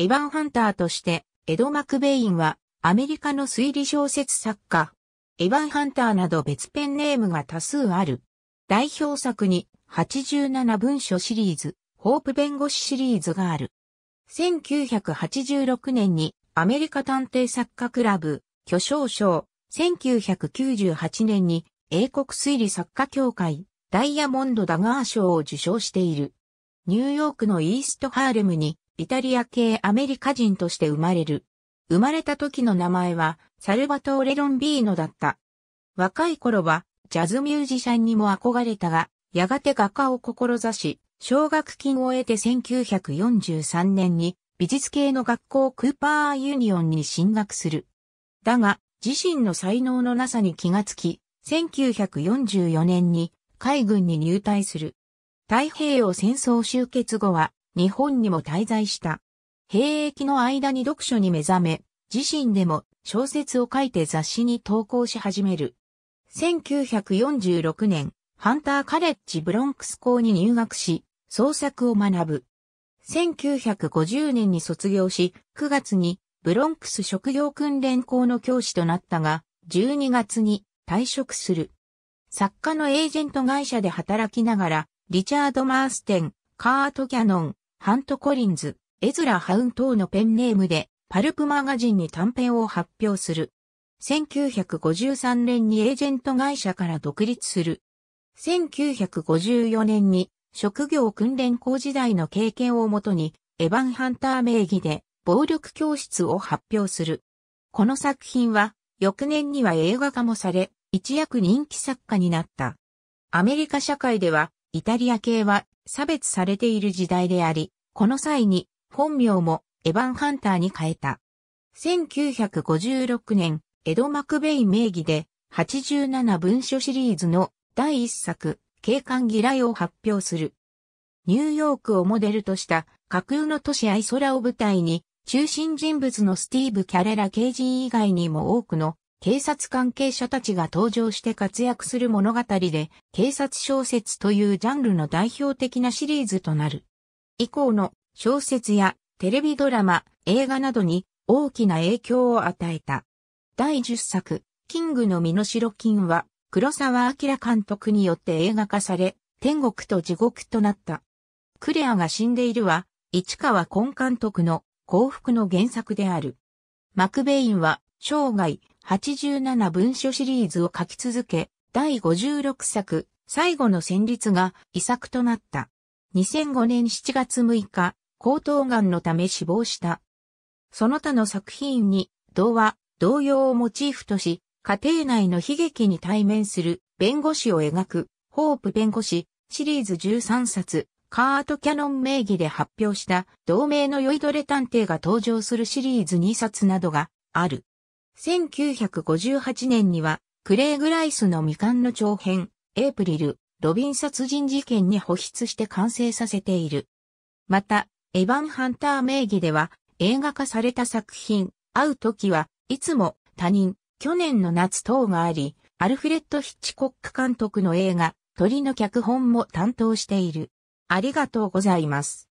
エヴァン・ハンターとして、エド・マクベインは、アメリカの推理小説作家、エヴァン・ハンターなど別ペンネームが多数ある。代表作に、87文書シリーズ、ホープ弁護士シリーズがある。1986年に、アメリカ探偵作家クラブ、巨匠賞、1998年に、英国推理作家協会、ダイヤモンド・ダガー賞を受賞している。ニューヨークのイーストハーレムにイタリア系アメリカ人として生まれる。生まれた時の名前は、サルバトーレ・ロンビーノだった。若い頃は、ジャズミュージシャンにも憧れたが、やがて画家を志し、奨学金を得て1943年に、美術系の学校クーパーユニオンに進学する。だが、自身の才能のなさに気がつき、1944年に海軍に入隊する。太平洋戦争終結後は日本にも滞在した。兵役の間に読書に目覚め、自身でも小説を書いて雑誌に投稿し始める。1946年、ハンターカレッジブロンクス校に入学し、創作を学ぶ。1950年に卒業し、9月にブロンクス職業訓練校の教師となったが、12月に退職する。作家のエージェント会社で働きながら、リチャード・マーステン、カート・キャノン、ハント・コリンズ、エズラ・ハウン等のペンネームで、パルプマガジンに短編を発表する。1953年にエージェント会社から独立する。1954年に職業訓練校時代の経験をもとに、エヴァン・ハンター名義で暴力教室を発表する。この作品は、翌年には映画化もされ、一躍人気作家になった。アメリカ社会では、イタリア系は差別されている時代であり、この際に本名もエヴァン・ハンターに変えた。1956年、エド・マクベイ名義で87文書シリーズの第1作、警官嫌いを発表する。ニューヨークをモデルとした架空の都市アイソラを舞台に、中心人物のスティーブ・キャレラ・刑事以外にも多くの警察関係者たちが登場して活躍する物語で、警察小説というジャンルの代表的なシリーズとなる。以降の小説やテレビドラマ、映画などに大きな影響を与えた。第10作、キングの身代金は、黒沢明監督によって映画化され、天国と地獄となった。クレアが死んでいるは、市川根監督の幸福の原作である。マクベインは、生涯、87文書シリーズを書き続け、第56作、最後の旋律が遺作となった。2005年7月6日、高頭癌のため死亡した。その他の作品に、童話、童謡をモチーフとし、家庭内の悲劇に対面する弁護士を描く、ホープ弁護士、シリーズ13冊、カートキャノン名義で発表した、同名の酔いどれ探偵が登場するシリーズ2冊などがある。1958年には、クレイグ・ライスの未完の長編、エイプリル、ロビン殺人事件に保湿して完成させている。また、エヴァン・ハンター名義では、映画化された作品、会う時はいつも他人、去年の夏等があり、アルフレッド・ヒッチコック監督の映画、鳥の脚本も担当している。ありがとうございます。